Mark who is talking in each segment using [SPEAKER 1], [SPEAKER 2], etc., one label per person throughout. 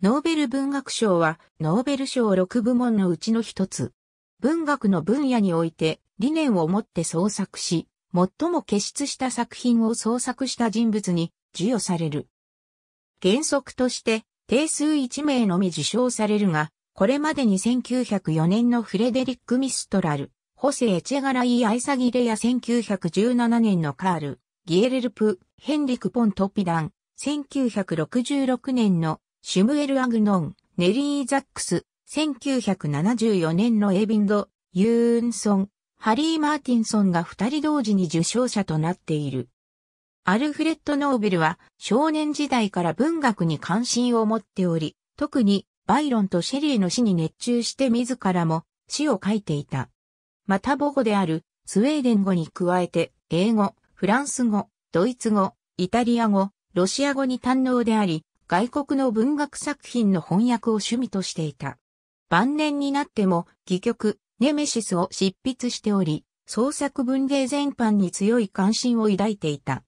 [SPEAKER 1] ノーベル文学賞は、ノーベル賞6部門のうちの一つ。文学の分野において、理念を持って創作し、最も傑出した作品を創作した人物に授与される。原則として、定数1名のみ受賞されるが、これまでに1904年のフレデリック・ミストラル、ホセ・エチェガライ・アイサギレや1917年のカール、ギエレルプ、ヘンリク・ポント・ピダン、1966年のシュムエル・アグノン、ネリー・ザックス、1974年のエビンド、ユーンソン、ハリー・マーティンソンが二人同時に受賞者となっている。アルフレッド・ノーベルは少年時代から文学に関心を持っており、特にバイロンとシェリーの詩に熱中して自らも詩を書いていた。また母語であるスウェーデン語に加えて英語、フランス語、ドイツ語、イタリア語、ロシア語に堪能であり、外国の文学作品の翻訳を趣味としていた。晩年になっても、戯曲、ネメシスを執筆しており、創作文芸全般に強い関心を抱いていた。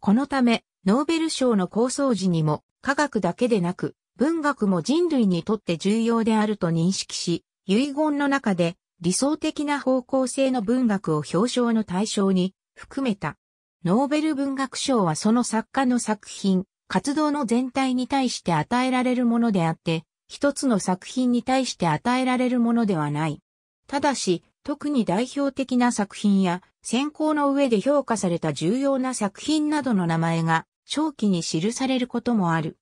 [SPEAKER 1] このため、ノーベル賞の構想時にも、科学だけでなく、文学も人類にとって重要であると認識し、遺言の中で理想的な方向性の文学を表彰の対象に含めた。ノーベル文学賞はその作家の作品、活動の全体に対して与えられるものであって、一つの作品に対して与えられるものではない。ただし、特に代表的な作品や選考の上で評価された重要な作品などの名前が正規に記されることもある。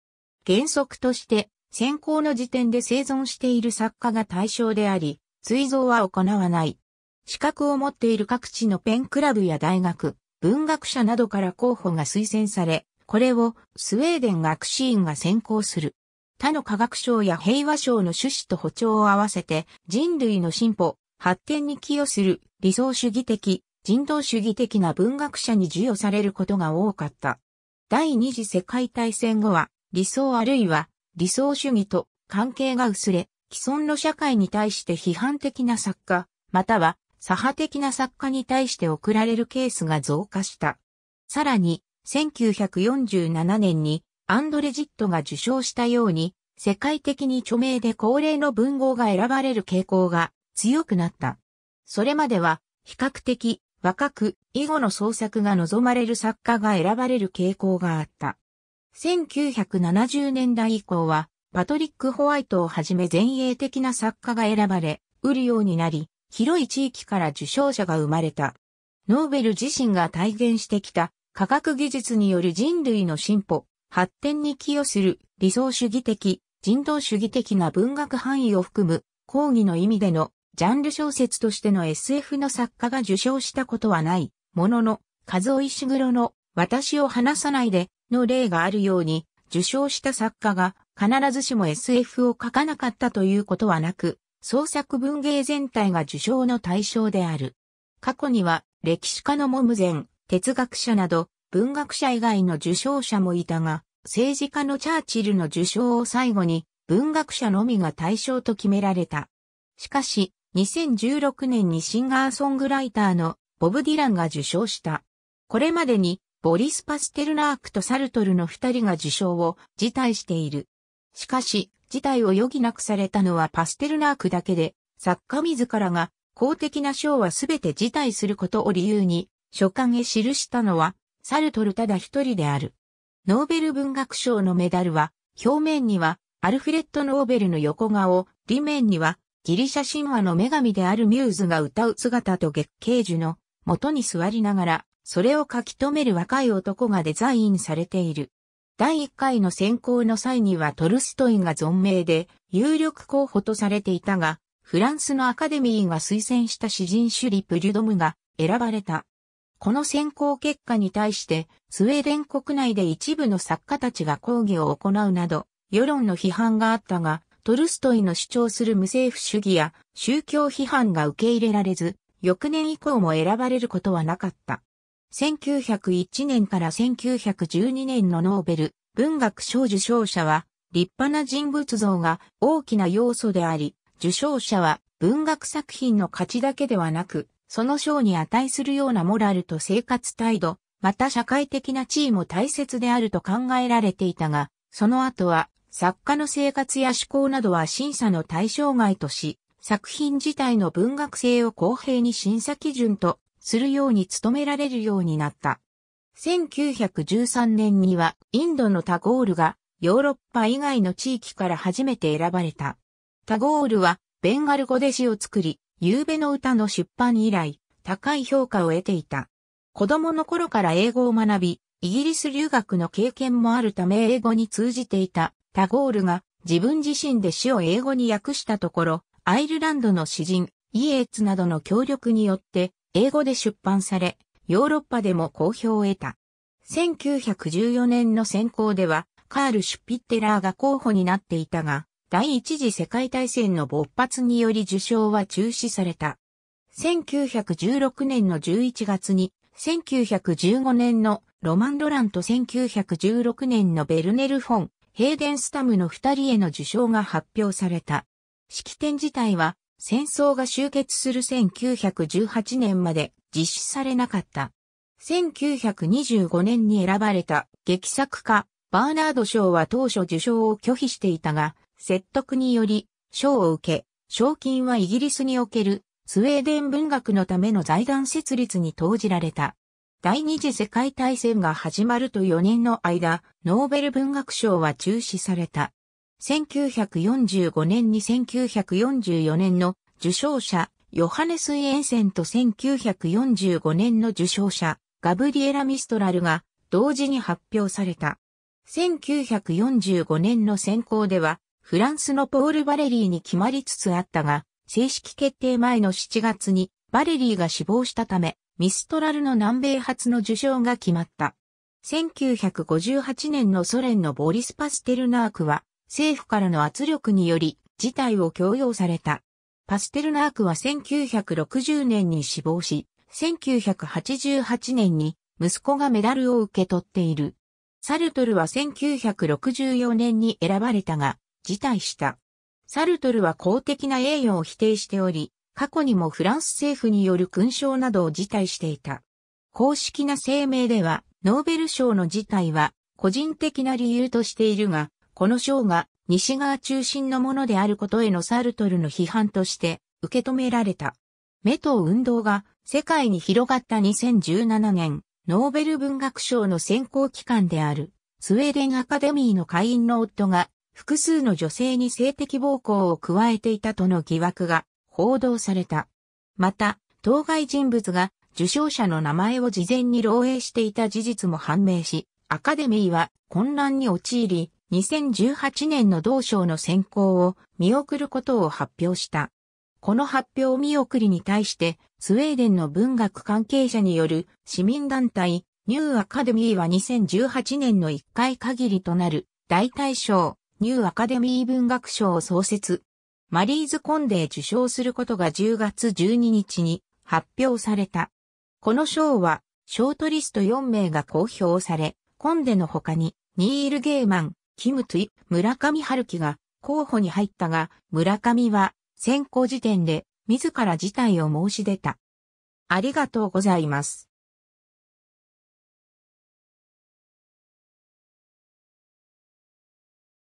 [SPEAKER 1] 原則として選考の時点で生存している作家が対象であり、追贈は行わない。資格を持っている各地のペンクラブや大学、文学者などから候補が推薦され、これをスウェーデン学士院が先行する。他の科学賞や平和賞の趣旨と歩調を合わせて人類の進歩、発展に寄与する理想主義的、人道主義的な文学者に授与されることが多かった。第二次世界大戦後は理想あるいは理想主義と関係が薄れ、既存の社会に対して批判的な作家、または左派的な作家に対して送られるケースが増加した。さらに、1947年にアンドレ・ジットが受賞したように、世界的に著名で高齢の文豪が選ばれる傾向が強くなった。それまでは、比較的若く囲碁の創作が望まれる作家が選ばれる傾向があった。1970年代以降は、パトリック・ホワイトをはじめ前衛的な作家が選ばれ、売るようになり、広い地域から受賞者が生まれた。ノーベル自身が体現してきた科学技術による人類の進歩、発展に寄与する理想主義的、人道主義的な文学範囲を含む講義の意味でのジャンル小説としての SF の作家が受賞したことはないものの、数尾石黒の私を離さないでの例があるように、受賞した作家が必ずしも SF を書かなかったということはなく、創作文芸全体が受賞の対象である。過去には歴史家のモムゼン、哲学者など文学者以外の受賞者もいたが、政治家のチャーチルの受賞を最後に文学者のみが対象と決められた。しかし、2016年にシンガーソングライターのボブ・ディランが受賞した。これまでにボリス・パステルナークとサルトルの二人が受賞を辞退している。しかし、辞退を余儀なくされたのはパステルナークだけで、作家自らが公的な賞はすべて辞退することを理由に書簡へ記したのは、サルトルただ一人である。ノーベル文学賞のメダルは、表面には、アルフレッド・ノーベルの横顔、裏面には、ギリシャ神話の女神であるミューズが歌う姿と月桂樹の元に座りながら、それを書き留める若い男がデザインされている。第1回の選考の際にはトルストイが存命で有力候補とされていたが、フランスのアカデミーが推薦した詩人シュリ・プリュドムが選ばれた。この選考結果に対して、スウェーデン国内で一部の作家たちが抗議を行うなど、世論の批判があったが、トルストイの主張する無政府主義や宗教批判が受け入れられず、翌年以降も選ばれることはなかった。1901年から1912年のノーベル文学賞受賞者は、立派な人物像が大きな要素であり、受賞者は文学作品の価値だけではなく、その賞に値するようなモラルと生活態度、また社会的な地位も大切であると考えられていたが、その後は作家の生活や思考などは審査の対象外とし、作品自体の文学性を公平に審査基準とするように努められるようになった。1913年にはインドのタゴールがヨーロッパ以外の地域から初めて選ばれた。タゴールはベンガル語弟子を作り、夕べの歌の出版以来、高い評価を得ていた。子供の頃から英語を学び、イギリス留学の経験もあるため英語に通じていたタゴールが自分自身で詩を英語に訳したところ、アイルランドの詩人、イエーツなどの協力によって英語で出版され、ヨーロッパでも好評を得た。1914年の選考では、カール・シュピッテラーが候補になっていたが、第一次世界大戦の勃発により受賞は中止された。1916年の11月に、1915年のロマン・ドランと1916年のベルネル・フォン、ヘーデン・スタムの二人への受賞が発表された。式典自体は戦争が終結する1918年まで実施されなかった。1925年に選ばれた劇作家バーナード賞は当初受賞を拒否していたが、説得により、賞を受け、賞金はイギリスにおけるスウェーデン文学のための財団設立に投じられた。第二次世界大戦が始まると4年の間、ノーベル文学賞は中止された。1945年に1944年の受賞者、ヨハネス・イエンセンと1945年の受賞者、ガブリエラ・ミストラルが同時に発表された。1945年の選考では、フランスのポール・バレリーに決まりつつあったが、正式決定前の7月にバレリーが死亡したため、ミストラルの南米初の受賞が決まった。1958年のソ連のボリス・パステルナークは、政府からの圧力により、事態を強要された。パステルナークは1960年に死亡し、1988年に息子がメダルを受け取っている。サルトルは1964年に選ばれたが、辞退した。サルトルは公的な栄誉を否定しており、過去にもフランス政府による勲章などを辞退していた。公式な声明では、ノーベル賞の辞退は個人的な理由としているが、この賞が西側中心のものであることへのサルトルの批判として受け止められた。目と運動が世界に広がった2017年、ノーベル文学賞の選考機関であるスウェーデンアカデミーの会員の夫が複数の女性に性的暴行を加えていたとの疑惑が報道された。また、当該人物が受賞者の名前を事前に漏洩していた事実も判明し、アカデミーは混乱に陥り、2018年の同賞の選考を見送ることを発表した。この発表見送りに対して、スウェーデンの文学関係者による市民団体、ニューアカデミーは2018年の1回限りとなる大大賞、ニューアカデミー文学賞を創設。マリーズ・コンデー受賞することが10月12日に発表された。この賞は、ショートリスト4名が公表され、コンデの他に、ニール・ゲーマン、キム・トゥイ、村上春樹が候補に入ったが、村上は選考時点で自ら辞退を申し出た。ありがとうございます。